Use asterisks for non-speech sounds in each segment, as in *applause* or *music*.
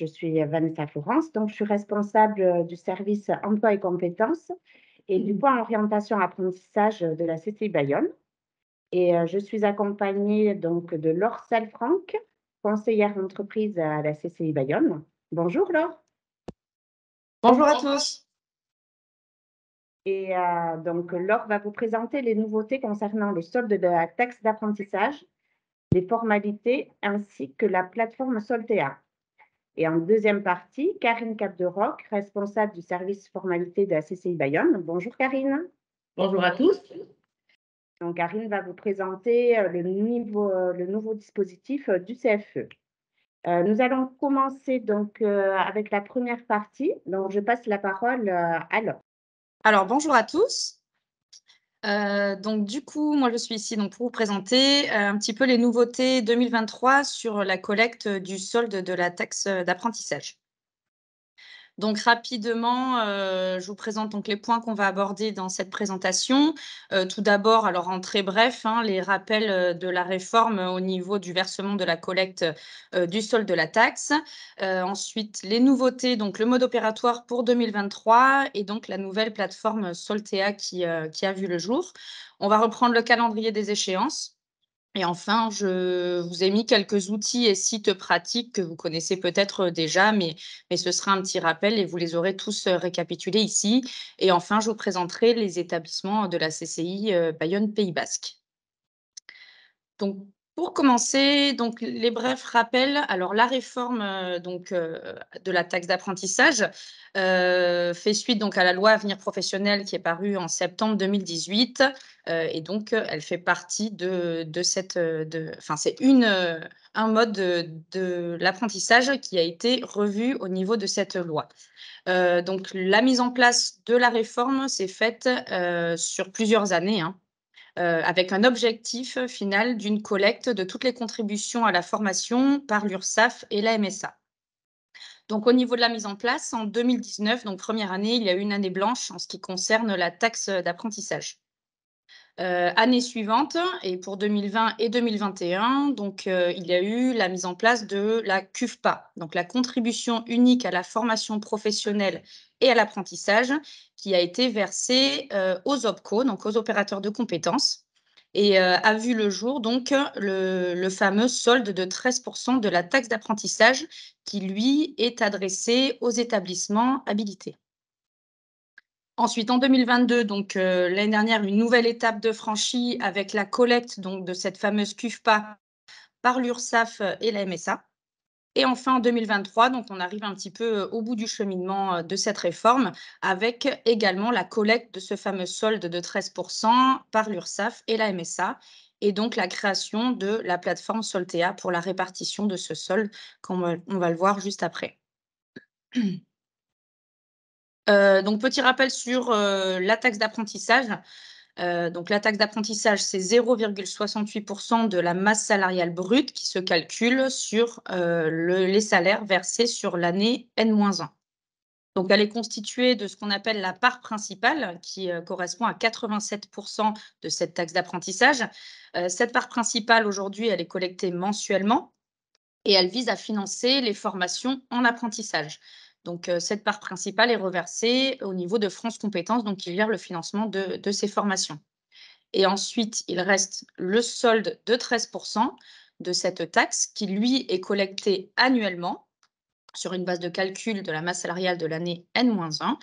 Je suis Vanessa Florence, donc je suis responsable euh, du service emploi et compétences et du mm. point orientation apprentissage de la CCI Bayonne. Et euh, je suis accompagnée donc de Laure Salfranc, conseillère d'entreprise à la CCI Bayonne. Bonjour Laure. Bonjour à tous. Et euh, donc Laure va vous présenter les nouveautés concernant le solde de la taxe d'apprentissage, les formalités ainsi que la plateforme Soltea. Et en deuxième partie, Karine Capderoc, responsable du service formalité de la CCI Bayonne. Bonjour Karine. Bonjour à tous. Donc Karine va vous présenter euh, le, niveau, euh, le nouveau dispositif euh, du CFE. nous allons commencer donc avec la première partie. Donc je passe la parole à Laure. Alors bonjour à tous. Euh, donc du coup, moi je suis ici donc, pour vous présenter euh, un petit peu les nouveautés 2023 sur la collecte du solde de la taxe d'apprentissage. Donc rapidement, euh, je vous présente donc les points qu'on va aborder dans cette présentation. Euh, tout d'abord, alors en très bref, hein, les rappels euh, de la réforme au niveau du versement de la collecte du solde de la taxe. ensuite, les nouveautés, donc le mode opératoire pour 2023 et donc la nouvelle plateforme Soltea qui a vu le jour. On va reprendre le calendrier des échéances et enfin, je vous ai mis quelques outils et sites pratiques que vous connaissez peut-être déjà, mais, mais ce sera un petit rappel et vous les aurez tous euh, récapitulés ici. Et enfin, je vous présenterai les établissements de la CCI euh, Bayonne Pays Basque. Donc, pour commencer, donc les brefs rappels. Alors la réforme euh, donc euh, de la taxe d'apprentissage euh, fait suite donc à la loi Avenir professionnel qui est parue en septembre 2018 et donc elle fait partie de, de cette, enfin c'est une un mode de, l'apprentissage qui a été revu au niveau de cette loi. donc la mise en place de la réforme s'est faite sur plusieurs années. Hein. Euh, avec un objectif final d'une collecte de toutes les contributions à la formation par l'URSSAF et la MSA. Donc au niveau de la mise en place, en 2019, donc première année, il y a eu une année blanche en ce qui concerne la taxe d'apprentissage. Euh, année suivante, et pour 2020 et 2021, donc, euh, il y a eu la mise en place de la CUFPA, donc la contribution unique à la formation professionnelle et à l'apprentissage, qui a été versée euh, aux OPCO, donc aux opérateurs de compétences, et a vu le jour donc le, le fameux solde de 13% de la taxe d'apprentissage qui, lui, est adressé aux établissements habilités. Ensuite, en 2022, donc euh, l'année dernière, une nouvelle étape de franchie avec la collecte donc, de cette fameuse CUFPA par l'URSSAF euh, et la MSA. Et enfin, en 2023, donc on arrive un petit peu euh, au bout du cheminement de cette réforme, avec également la collecte de ce fameux solde de 13% par l'URSSAF et la MSA, et donc la création de la plateforme Soltea pour la répartition de ce solde, comme on va le voir juste après. *clears throat* Euh, donc, petit rappel sur euh, la taxe d'apprentissage. Euh, donc, la taxe d'apprentissage, c'est 0,68% de la masse salariale brute qui se calcule sur les salaires versés sur l'année N-1. Donc, elle est constituée de ce qu'on appelle la part principale, qui correspond à 87% de cette taxe d'apprentissage. cette part principale, aujourd'hui, elle est collectée mensuellement et elle vise à financer les formations en apprentissage. Donc, euh, cette part principale est reversée au niveau de France Compétences, donc qui gère le financement de, ces formations. Et ensuite, il reste le solde de 13% de cette taxe qui, lui, est collectée annuellement sur une base de calcul de la masse salariale de l'année N-1.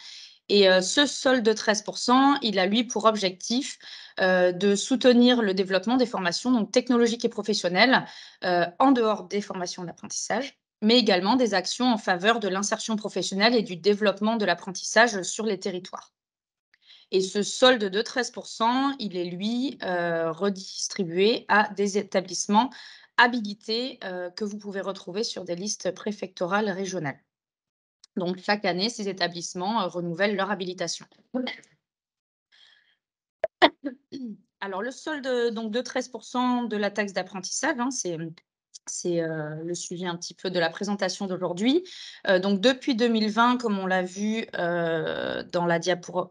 Et euh, ce solde de 13%, il a, lui, pour objectif euh, de soutenir le développement des formations donc technologiques et professionnelles en dehors des formations d'apprentissage mais également des actions en faveur de l'insertion professionnelle et du développement de l'apprentissage sur les territoires. Et ce solde de 13%, il est lui euh, redistribué à des établissements habilités euh, que vous pouvez retrouver sur des listes préfectorales régionales. Donc chaque année, ces établissements euh, renouvellent leur habilitation. Alors le solde donc, de 13% de la taxe d'apprentissage, hein, c'est c'est euh, le sujet un petit peu de la présentation d'aujourd'hui. Euh, donc depuis 2020, comme on l'a vu euh, dans, la diapo,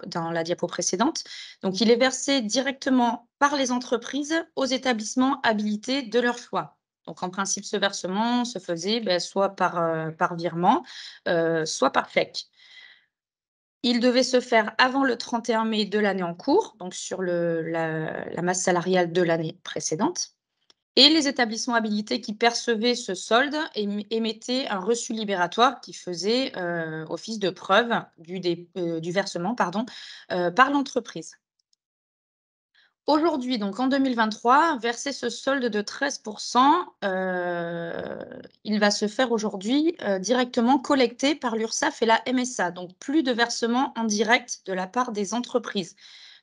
précédente, donc il est versé directement par les entreprises aux établissements habilités de leur choix. Donc en principe, ce versement se faisait ben, soit par, virement, soit par FEC. Il devait se faire avant le 31 mai de l'année en cours, donc sur la masse salariale de l'année précédente. Et les établissements habilités qui percevaient ce solde émettaient un reçu libératoire qui faisait euh, office de preuve du, euh, versement euh, par l'entreprise. Aujourd'hui, donc en 2023, verser ce solde de 13%, il va se faire aujourd'hui directement collecté par l'URSSAF et la MSA, donc plus de versement en direct de la part des entreprises.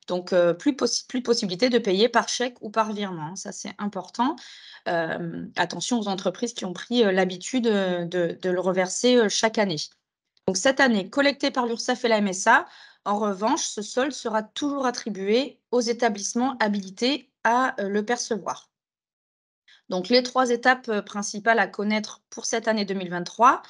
Donc, euh, plus, de possibilité de payer par chèque ou par virement. Hein, ça, c'est important. Euh, attention aux entreprises qui ont pris euh, l'habitude de, le reverser chaque année. Donc, cette année, collectée par l'URSSAF et la MSA, en revanche, ce solde sera toujours attribué aux établissements habilités à le percevoir. Donc, les trois étapes principales à connaître pour cette année 2023.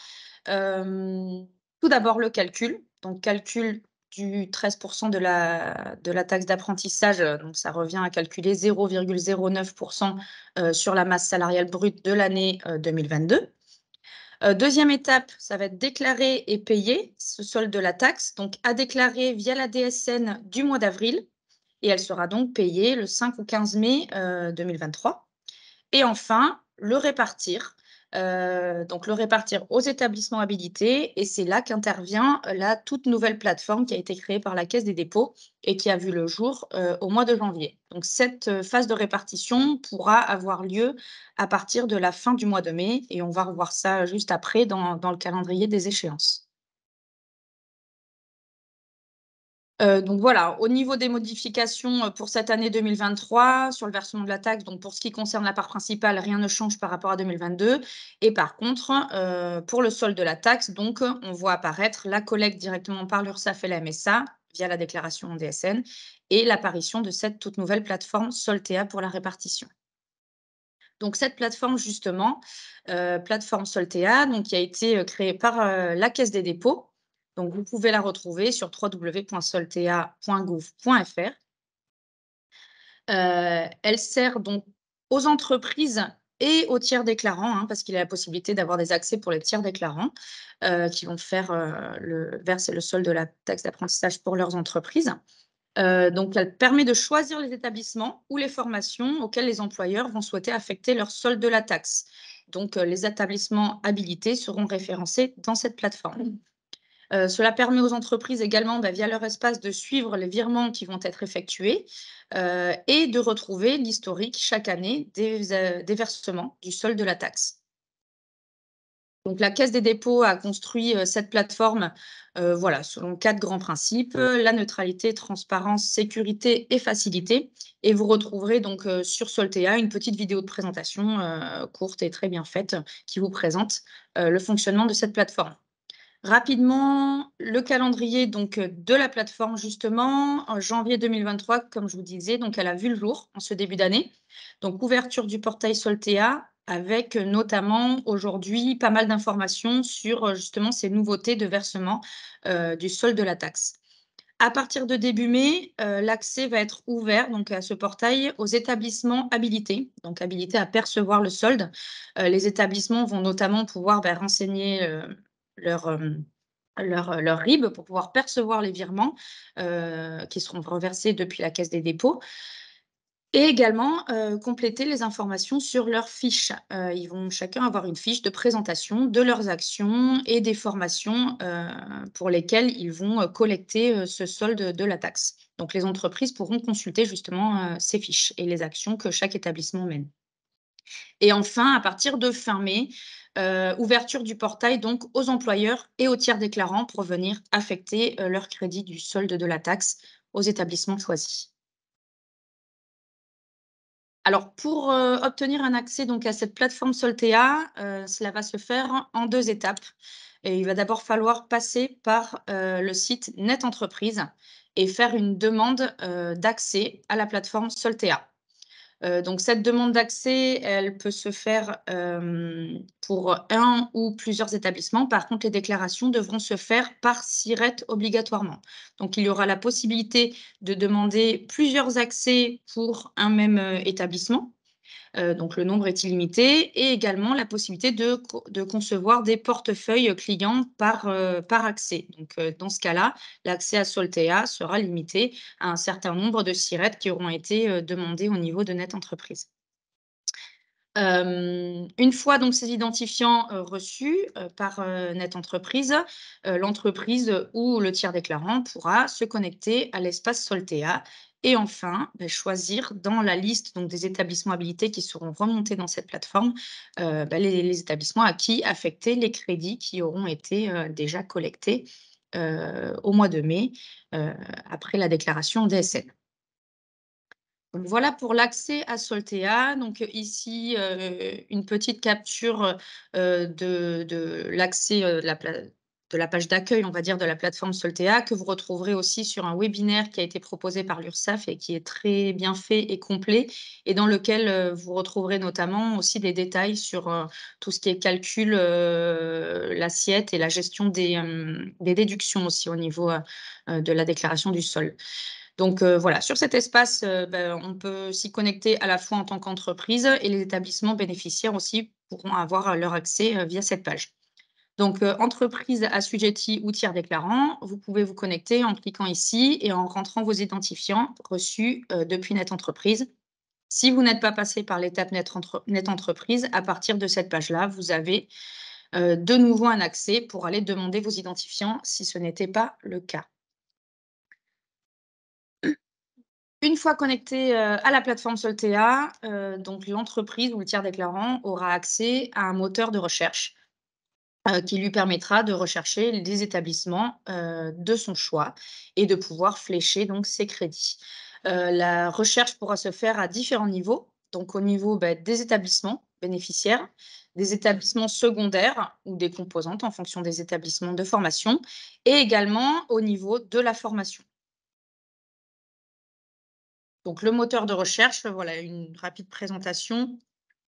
tout d'abord, le calcul. Donc, calcul du 13% de la, de la taxe d'apprentissage, euh, donc ça revient à calculer 0,09% euh, sur la masse salariale brute de l'année 2022. Euh, deuxième étape, ça va être déclarer et payer ce solde de la taxe, donc à déclarer via la DSN du mois d'avril, et elle sera donc payée le 5 ou 15 mai 2023. Et enfin, le répartir, euh, donc le répartir aux établissements habilités. Et c'est là qu'intervient euh, la toute nouvelle plateforme qui a été créée par la Caisse des dépôts et qui a vu le jour euh, au mois de janvier. Donc cette phase de répartition pourra avoir lieu à partir de la fin du mois de mai et on va revoir ça juste après dans le calendrier des échéances. Euh, donc voilà, au niveau des modifications euh, pour cette année 2023, sur le versement de la taxe, donc pour ce qui concerne la part principale, rien ne change par rapport à 2022. Et par contre, euh, pour le solde de la taxe, donc on voit apparaître la collecte directement par l'URSSAF et la MSA via la déclaration en DSN et l'apparition de cette toute nouvelle plateforme Soltea pour la répartition. Donc cette plateforme justement, plateforme Soltea, donc, qui a été créée par la Caisse des dépôts donc, vous pouvez la retrouver sur www.solta.gouv.fr. Euh, elle sert donc aux entreprises et aux tiers déclarants, hein, parce qu'il y a la possibilité d'avoir des accès pour les tiers déclarants euh, qui vont faire euh, le, verser le solde de la taxe d'apprentissage pour leurs entreprises. donc, elle permet de choisir les établissements ou les formations auxquelles les employeurs vont souhaiter affecter leur solde de la taxe. Donc, les établissements habilités seront référencés dans cette plateforme. Euh, cela permet aux entreprises également, bah, via leur espace, de suivre les virements qui vont être effectués euh, et de retrouver l'historique chaque année des, euh, versements du solde de la taxe. Donc la Caisse des dépôts a construit cette plateforme voilà, selon quatre grands principes, la neutralité, transparence, sécurité et facilité. Et vous retrouverez donc sur Soltea une petite vidéo de présentation courte et très bien faite qui vous présente le fonctionnement de cette plateforme. Rapidement, le calendrier donc, euh, de la plateforme, justement, en janvier 2023, comme je vous disais, donc elle a vu le jour en ce début d'année. Donc, ouverture du portail Soltea avec euh, notamment aujourd'hui pas mal d'informations sur euh, justement ces nouveautés de versement du solde de la taxe. À partir de début mai, l'accès va être ouvert donc à ce portail aux établissements habilités, donc habilités à percevoir le solde. les établissements vont notamment pouvoir ben, renseigner leur, euh, leur, euh, leur RIB pour pouvoir percevoir les virements euh, qui seront reversés depuis la Caisse des dépôts. Et également compléter les informations sur leurs fiches. ils vont chacun avoir une fiche de présentation de leurs actions et des formations pour lesquelles ils vont collecter ce solde de la taxe. Donc les entreprises pourront consulter justement ces fiches et les actions que chaque établissement mène. Et enfin, à partir de fin mai, euh, ouverture du portail donc aux employeurs et aux tiers déclarants pour venir affecter euh, leur crédit du solde de la taxe aux établissements choisis. Alors, pour euh, obtenir un accès donc, à cette plateforme Soltea, cela va se faire en deux étapes. il va d'abord falloir passer par le site Net Entreprise et faire une demande d'accès à la plateforme Soltea. Euh, donc cette demande d'accès, elle peut se faire euh, pour un ou plusieurs établissements. Par contre, les déclarations devront se faire par SIRET obligatoirement. Donc il y aura la possibilité de demander plusieurs accès pour un même euh, établissement euh, donc le nombre est illimité et également la possibilité de, concevoir des portefeuilles clients par, euh, accès. Donc euh, dans ce cas-là, l'accès à Soltea sera limité à un certain nombre de sirettes qui auront été demandées au niveau de Net une fois donc ces identifiants reçus par Net Entreprise, l'entreprise ou le tiers déclarant pourra se connecter à l'espace Soltea et enfin, bah, choisir dans la liste donc, des établissements habilités qui seront remontés dans cette plateforme euh, bah, les, établissements à qui affecter les crédits qui auront été euh, déjà collectés euh, au mois de mai après la déclaration DSN. voilà pour l'accès à Soltea. Donc ici, une petite capture de, de l'accès de la plateforme de la page d'accueil, on va dire, de la plateforme Soltea, que vous retrouverez aussi sur un webinaire qui a été proposé par l'URSSAF et qui est très bien fait et complet, et dans lequel euh, vous retrouverez notamment aussi des détails sur euh, tout ce qui est calcul, euh, l'assiette et la gestion des, déductions aussi au niveau de la déclaration du sol. Donc voilà, sur cet espace, ben, on peut s'y connecter à la fois en tant qu'entreprise et les établissements bénéficiaires aussi pourront avoir leur accès via cette page. Donc, euh, entreprise assujettie ou tiers déclarant, vous pouvez vous connecter en cliquant ici et en rentrant vos identifiants reçus euh, depuis Net Entreprise. Si vous n'êtes pas passé par l'étape Net, Entreprise, à partir de cette page-là, vous avez euh, de nouveau un accès pour aller demander vos identifiants si ce n'était pas le cas. Une fois connecté à la plateforme Soltea, donc l'entreprise ou le tiers déclarant aura accès à un moteur de recherche euh, qui lui permettra de rechercher les établissements euh, de son choix et de pouvoir flécher donc ses crédits. Euh, la recherche pourra se faire à différents niveaux, donc au niveau bah, des établissements bénéficiaires, des établissements secondaires ou des composantes en fonction des établissements de formation, et également au niveau de la formation. Donc le moteur de recherche, voilà une rapide présentation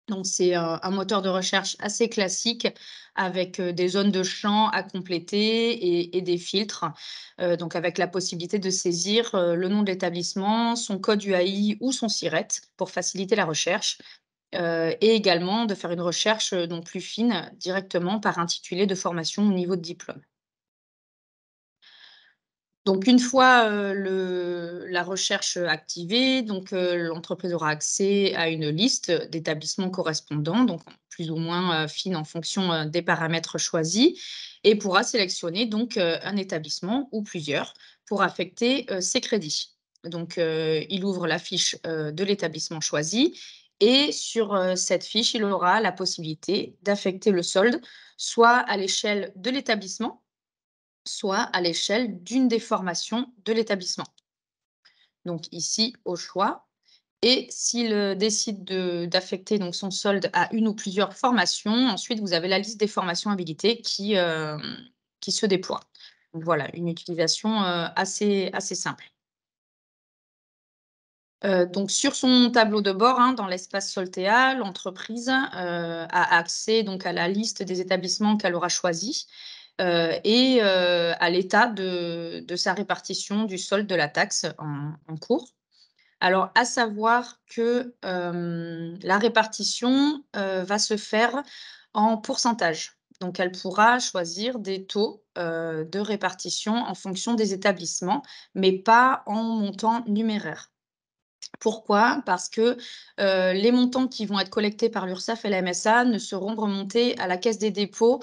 donc, c'est un moteur de recherche assez classique avec des zones de champ à compléter et, des filtres, donc avec la possibilité de saisir le nom de l'établissement, son code UAI ou son SIRET pour faciliter la recherche. et également de faire une recherche donc plus fine directement par intitulé de formation au niveau de diplôme. Donc une fois euh, la recherche activée, donc euh, l'entreprise aura accès à une liste d'établissements correspondants, donc plus ou moins euh, fine en fonction des paramètres choisis, et pourra sélectionner donc un établissement ou plusieurs pour affecter ses crédits. Donc il ouvre la fiche de l'établissement choisi et sur cette fiche, il aura la possibilité d'affecter le solde soit à l'échelle de l'établissement soit à l'échelle d'une des formations de l'établissement. Donc ici, au choix. Et s'il euh, décide d'affecter son solde à une ou plusieurs formations, ensuite vous avez la liste des formations habilitées qui, euh, se déploie. voilà, une utilisation euh, assez, assez simple. donc sur son tableau de bord, hein, dans l'espace Soltea, l'entreprise a accès donc à la liste des établissements qu'elle aura choisis euh, et euh, à l'état de, sa répartition du solde de la taxe en, cours. Alors, à savoir que euh, la répartition va se faire en pourcentage. Donc, elle pourra choisir des taux de répartition en fonction des établissements, mais pas en montant numéraire. Pourquoi Parce que les montants qui vont être collectés par l'URSSAF et la MSA ne seront remontés à la Caisse des dépôts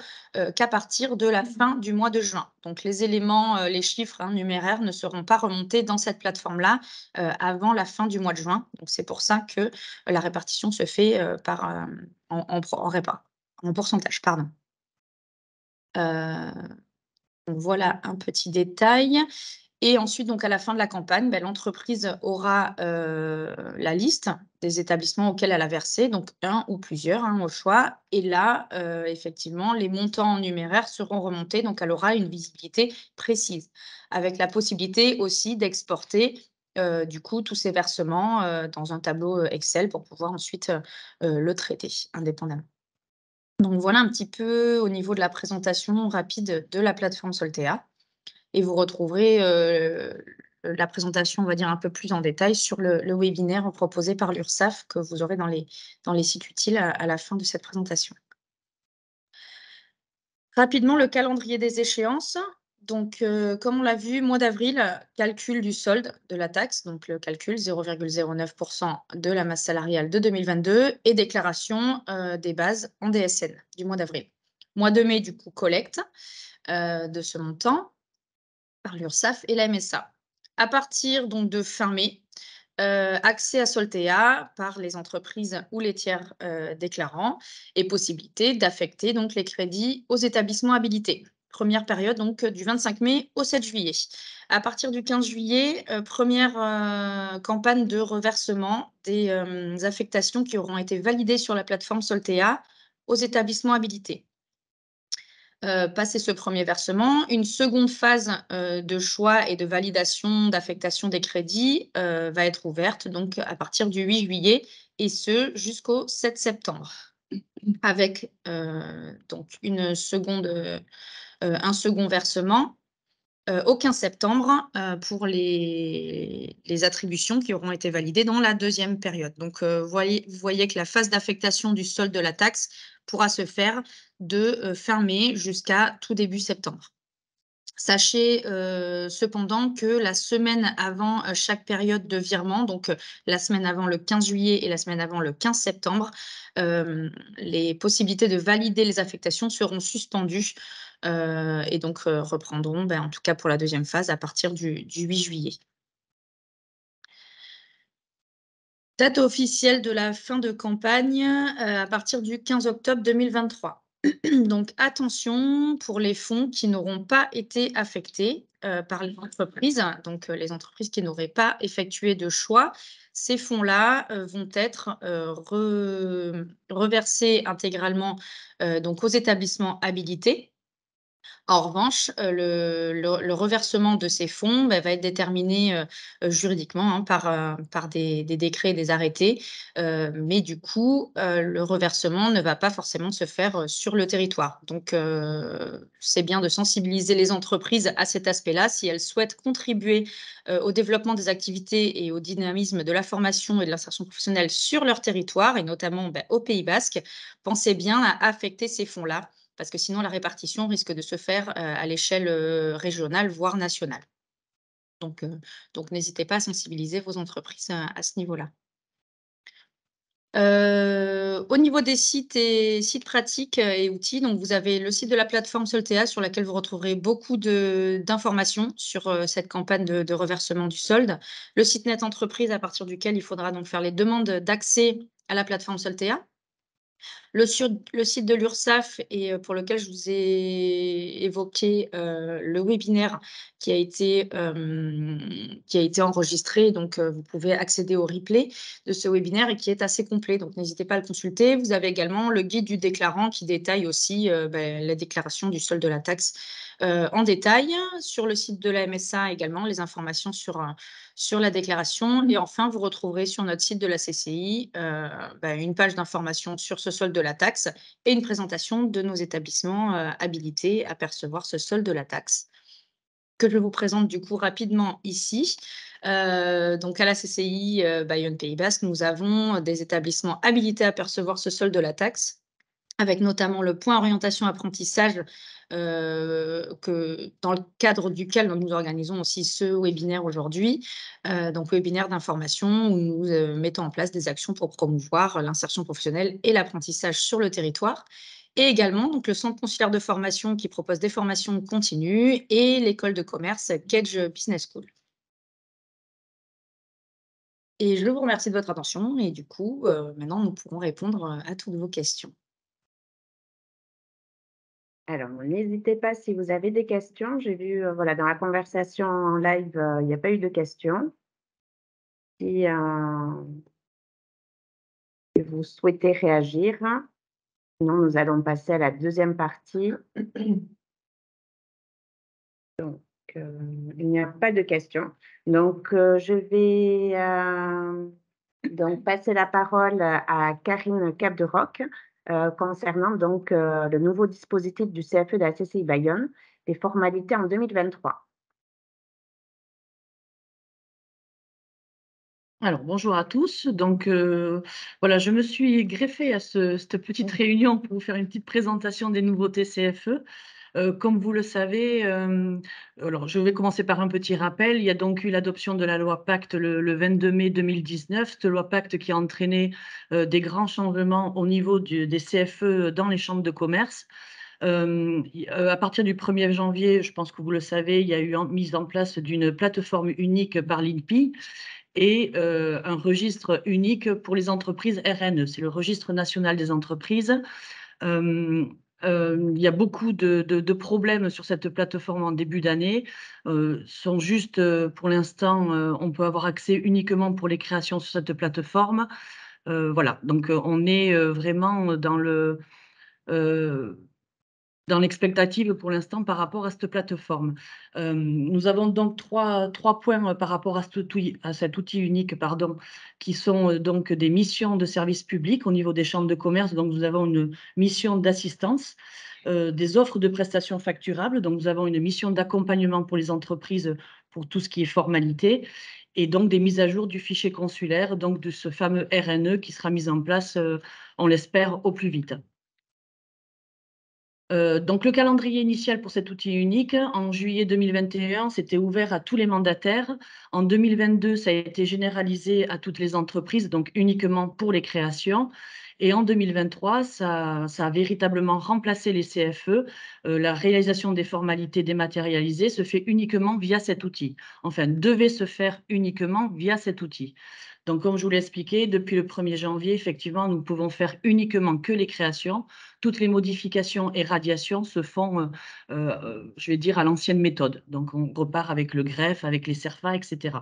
qu'à partir de la mmh fin du mois de juin. Donc les éléments, les chiffres hein, numéraires ne seront pas remontés dans cette plateforme-là avant la fin du mois de juin. Donc c'est pour ça que la répartition se fait par, en, pourcentage. Pardon. voilà un petit détail. Et ensuite, donc à la fin de la campagne, ben, l'entreprise aura euh, la liste des établissements auxquels elle a versé, donc un ou plusieurs hein, au choix. Et là, euh, effectivement, les montants en numéraire seront remontés, donc elle aura une visibilité précise, avec la possibilité aussi d'exporter euh, du coup tous ces versements dans un tableau Excel pour pouvoir ensuite le traiter indépendamment. Donc voilà un petit peu au niveau de la présentation rapide de la plateforme Soltea et vous retrouverez euh, la présentation, on va dire, un peu plus en détail sur le, webinaire proposé par l'URSSAF que vous aurez dans les, dans les sites utiles à, la fin de cette présentation. Rapidement, le calendrier des échéances. Donc, euh, comme on l'a vu, mois d'avril, calcul du solde de la taxe, donc le calcul 0,09% de la masse salariale de 2022 et déclaration euh, des bases en DSN du mois d'avril. Mois de mai, du coup, collecte de ce montant par l'URSAF et la MSA. À partir donc de fin mai, euh, accès à Soltea par les entreprises ou les tiers euh, déclarants et possibilité d'affecter donc les crédits aux établissements habilités. Première période donc du 25 mai au 7 juillet. À partir du 15 juillet, euh, première campagne de reversement des affectations qui auront été validées sur la plateforme Soltea aux établissements habilités. Euh, passer ce premier versement, une seconde phase euh, de choix et de validation d'affectation des crédits euh, va être ouverte donc à partir du 8 juillet et ce jusqu'au 7 septembre avec donc une seconde, un second versement au 15 septembre pour les, les, attributions qui auront été validées dans la deuxième période. Donc, vous voyez, vous voyez que la phase d'affectation du solde de la taxe pourra se faire de euh, fermer jusqu'à tout début septembre. Sachez euh, cependant que la semaine avant euh, chaque période de virement, donc la semaine avant le 15 juillet et la semaine avant le 15 septembre, les possibilités de valider les affectations seront suspendues et donc reprendront, ben, en tout cas pour la deuxième phase, à partir du 8 juillet. Date officielle de la fin de campagne à partir du 15 octobre 2023. *clears throat* Donc attention pour les fonds qui n'auront pas été affectés euh, par les entreprises, donc euh, les entreprises qui n'auraient pas effectué de choix, ces fonds-là euh, vont être reversés intégralement donc aux établissements habilités en revanche, euh, le, reversement de ces fonds bah, va être déterminé euh, euh, juridiquement hein, par, des, décrets et des arrêtés, mais du coup, le reversement ne va pas forcément se faire sur le territoire. Donc, c'est bien de sensibiliser les entreprises à cet aspect-là si elles souhaitent contribuer au développement des activités et au dynamisme de la formation et de l'insertion professionnelle sur leur territoire, et notamment bah, au Pays basque. Pensez bien à affecter ces fonds-là parce que sinon la répartition risque de se faire euh, à l'échelle euh, régionale, voire nationale. Euh, donc, n'hésitez pas à sensibiliser vos entreprises à, ce niveau-là. au niveau des sites et sites pratiques et outils, donc vous avez le site de la plateforme Soltea sur laquelle vous retrouverez beaucoup d'informations sur cette campagne de, reversement du solde. Le site Net Entreprise à partir duquel il faudra donc faire les demandes d'accès à la plateforme Soltea. Le, site de l'URSAF, et euh, pour lequel je vous ai évoqué euh, le webinaire qui a été, euh, qui a été enregistré, donc vous pouvez accéder au replay de ce webinaire et qui est assez complet, donc n'hésitez pas à le consulter. Vous avez également le guide du déclarant qui détaille aussi ben, la déclaration du solde de la taxe en détail. Sur le site de la MSA également, les informations sur, sur la déclaration. Et enfin, vous retrouverez sur notre site de la CCI ben, une page d'information sur ce solde de la taxe et une présentation de nos établissements euh, habilités à percevoir ce solde de la taxe que je vous présente du coup rapidement ici. Euh, donc à la CCI euh, Bayonne Pays Basque, nous avons des établissements habilités à percevoir ce solde de la taxe, avec notamment le point orientation apprentissage euh, que, dans le cadre duquel nous organisons aussi ce webinaire aujourd'hui, euh, donc webinaire d'information où nous euh, mettons en place des actions pour promouvoir l'insertion professionnelle et l'apprentissage sur le territoire. Et également donc, le centre consulaire de formation qui propose des formations continues et l'école de commerce Cage Business School. Et je vous remercie de votre attention et du coup, euh, maintenant, nous pourrons répondre à toutes vos questions. Alors, n'hésitez pas si vous avez des questions. J'ai vu, euh, voilà, dans la conversation en live, euh, il n'y a pas eu de questions. Euh, si, vous souhaitez réagir, sinon nous allons passer à la deuxième partie. Donc, il n'y a pas de questions. Donc, je vais donc passer la parole à Karine Capderoc, euh, concernant donc euh, le nouveau dispositif du CFE de la CCI Bayonne, les formalités en 2023. Alors, bonjour à tous. Donc, euh, voilà, je me suis greffée à cette petite réunion pour vous faire une petite présentation des nouveautés CFE. Euh, comme vous le savez, euh, alors je vais commencer par un petit rappel. Il y a donc eu l'adoption de la loi Pacte le, 22 mai 2019, cette loi Pacte qui a entraîné euh, des grands changements au niveau des CFE dans les chambres de commerce. à partir du 1er janvier, je pense que vous le savez, il y a eu en, mise en place d'une plateforme unique par l'INPI et un registre unique pour les entreprises RNE. C'est le registre national des entreprises. Euh, il y a beaucoup de, problèmes sur cette plateforme en début d'année. Euh, sont juste, euh, pour l'instant, on peut avoir accès uniquement pour les créations sur cette plateforme. voilà, donc on est vraiment dans le dans l'expectative pour l'instant par rapport à cette plateforme. Euh, nous avons donc trois, points euh, par rapport à cet outil, unique pardon, qui sont euh, donc des missions de service public au niveau des chambres de commerce. Donc nous avons une mission d'assistance. des offres de prestations facturables. Donc, nous avons une mission d'accompagnement pour les entreprises pour tout ce qui est formalité et donc des mises à jour du fichier consulaire, donc de ce fameux RNE qui sera mis en place, on l'espère, au plus vite. Euh, donc le calendrier initial pour cet outil unique, en juillet 2021, c'était ouvert à tous les mandataires. En 2022, ça a été généralisé à toutes les entreprises, donc uniquement pour les créations. Et en 2023, ça, a véritablement remplacé les CFE. Euh, la réalisation des formalités dématérialisées se fait uniquement via cet outil. Enfin, devait se faire uniquement via cet outil. Donc, comme je vous l'ai expliqué, depuis le 1er janvier, effectivement, nous pouvons faire uniquement que les créations. Toutes les modifications et radiations se font, euh, euh, je vais dire, à l'ancienne méthode. Donc, on repart avec le greffe, avec les serfa etc.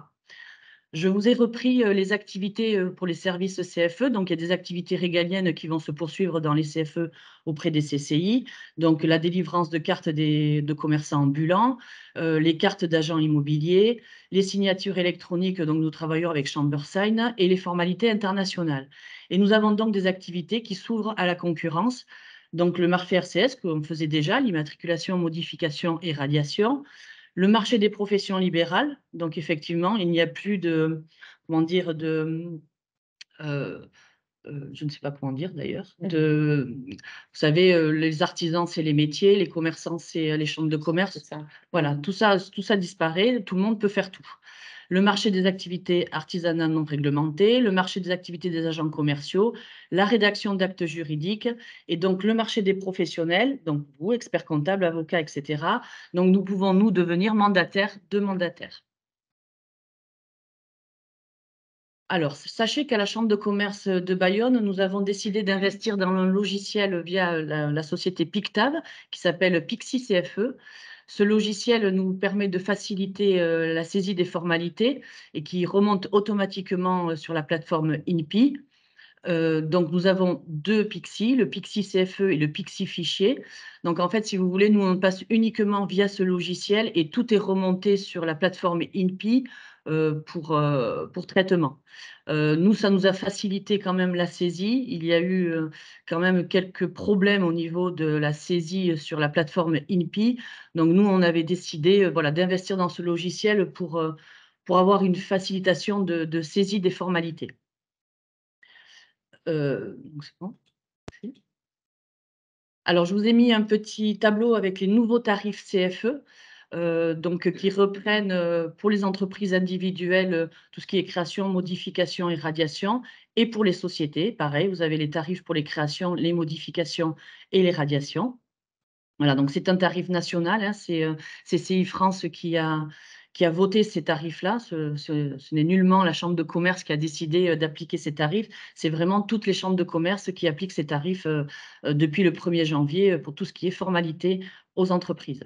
Je vous ai repris euh, les activités euh, pour les services CFE. Donc, il y a des activités régaliennes qui vont se poursuivre dans les CFE auprès des CCI. Donc, la délivrance de cartes de commerçants ambulants, euh, les cartes d'agents immobiliers, les signatures électroniques. Donc, nous travaillons avec Chambersign et les formalités internationales. Et nous avons donc des activités qui s'ouvrent à la concurrence. Donc, le marfe RCS qu'on faisait déjà, l'immatriculation, modification et radiation le marché des professions libérales, donc effectivement, il n'y a plus de, comment dire, de, euh, euh, je ne sais pas comment dire d'ailleurs, de, vous savez, euh, les artisans, c'est les métiers, les commerçants, c'est les chambres de commerce. Voilà, tout ça, tout ça disparaît, tout le monde peut faire tout le marché des activités artisanales non réglementées, le marché des activités des agents commerciaux, la rédaction d'actes juridiques et donc le marché des professionnels, donc vous, experts comptables, avocats, etc. Donc nous pouvons, nous, devenir mandataires de mandataires. Alors, sachez qu'à la Chambre de commerce de Bayonne, nous avons décidé d'investir dans un logiciel via la, société Pictab, qui s'appelle Pixi CFE. Ce logiciel nous permet de faciliter euh, la saisie des formalités et qui remonte automatiquement euh, sur la plateforme INPI. Euh, donc, nous avons deux Pixi, le Pixie CFE et le Pixi Fichier. Donc, en fait, si vous voulez, nous, on passe uniquement via ce logiciel et tout est remonté sur la plateforme INPI euh, pour, euh, pour traitement. Euh, nous, ça nous a facilité quand même la saisie. Il y a eu quand même quelques problèmes au niveau de la saisie sur la plateforme INPI. Donc nous, on avait décidé voilà, d'investir dans ce logiciel pour, pour avoir une facilitation de, saisie des formalités. Alors, je vous ai mis un petit tableau avec les nouveaux tarifs CFE. Euh, donc qui reprennent euh, pour les entreprises individuelles euh, tout ce qui est création, modification et radiation, et pour les sociétés, pareil, vous avez les tarifs pour les créations, les modifications et les radiations. Voilà, donc c'est un tarif national, hein, c'est CI France qui a, qui a voté ces tarifs-là. Ce, ce n'est nullement la Chambre de commerce qui a décidé d'appliquer ces tarifs. C'est vraiment toutes les chambres de commerce qui appliquent ces tarifs depuis le 1er janvier pour tout ce qui est formalité aux entreprises.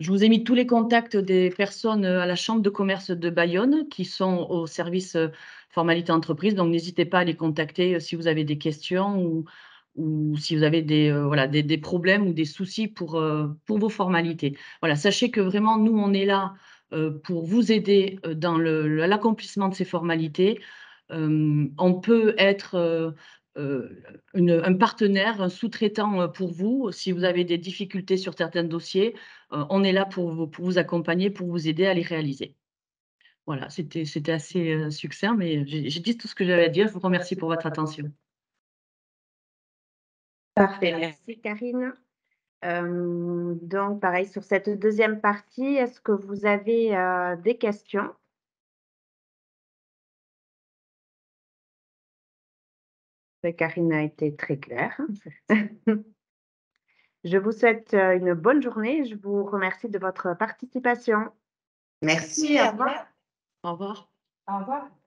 Je vous ai mis tous les contacts des personnes euh, à la Chambre de commerce de Bayonne qui sont au service euh, formalité entreprise. Donc, n'hésitez pas à les contacter euh, si vous avez des questions ou, ou si vous avez des, voilà, des, problèmes ou des soucis pour, pour vos formalités. Voilà, sachez que vraiment, nous, on est là pour vous aider dans l'accomplissement de ces formalités. on peut être euh, un partenaire, un sous-traitant euh, pour vous. Si vous avez des difficultés sur certains dossiers, euh, on est là pour vous, accompagner, pour vous aider à les réaliser. Voilà, c'était assez succinct, mais j'ai dit tout ce que j'avais à dire. Je vous remercie pour votre attention. Parfait, merci Karine. donc, pareil, sur cette deuxième partie, est-ce que vous avez des questions Karine a été très claire. Hein. je vous souhaite euh, une bonne journée. Je vous remercie de votre participation. Merci. Au revoir. Au revoir.